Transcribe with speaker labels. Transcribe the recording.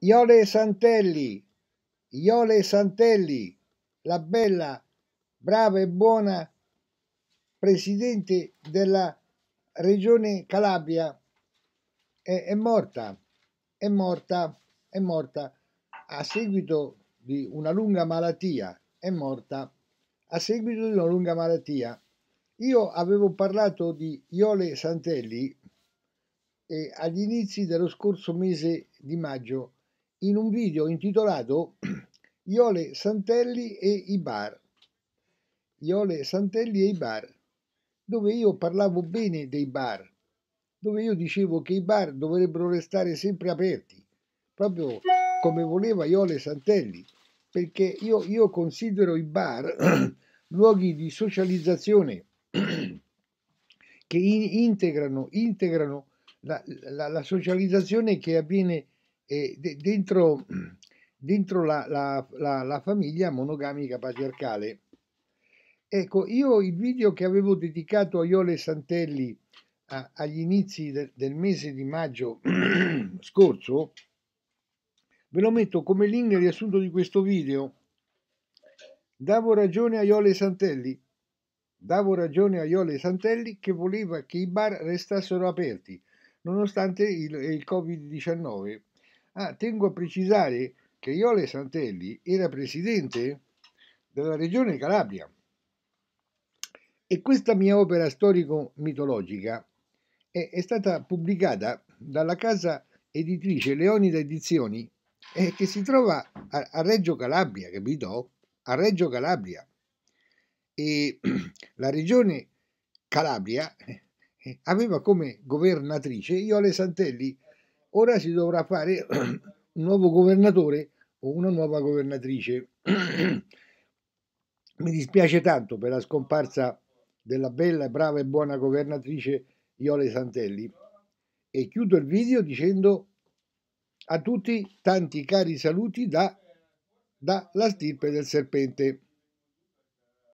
Speaker 1: Iole Santelli, Iole Santelli, la bella, brava e buona presidente della regione Calabria, è, è morta, è morta, è morta a seguito di una lunga malattia, è morta a seguito di una lunga malattia. Io avevo parlato di Iole Santelli e eh, agli inizi dello scorso mese di maggio in un video intitolato Iole Santelli e i bar. Iole Santelli e i bar, dove io parlavo bene dei bar, dove io dicevo che i bar dovrebbero restare sempre aperti, proprio come voleva Iole Santelli, perché io, io considero i bar luoghi di socializzazione che in, integrano, integrano la, la, la socializzazione che avviene e de- dentro, dentro la, la, la, la, famiglia monogamica patriarcale. Ecco, io il video che avevo dedicato a Iole Santelli a, agli inizi de- del mese di maggio scorso, ve lo metto come link riassunto di questo video. Davo ragione a Iole Santelli. Davo ragione a Iole Santelli che voleva che i bar restassero aperti nonostante il, il Covid-19. Ah, tengo a precisare che Iole Santelli era presidente della regione Calabria e questa mia opera storico-mitologica è, è stata pubblicata dalla casa editrice Leonida Edizioni eh, che si trova a, a Reggio Calabria, capito? A Reggio Calabria. E la regione Calabria eh, eh, aveva come governatrice Iole Santelli Ora si dovrà fare un nuovo governatore o una nuova governatrice. Mi dispiace tanto per la scomparsa della bella, brava e buona governatrice Iole Santelli. E chiudo il video dicendo a tutti tanti cari saluti da, da la stirpe del serpente.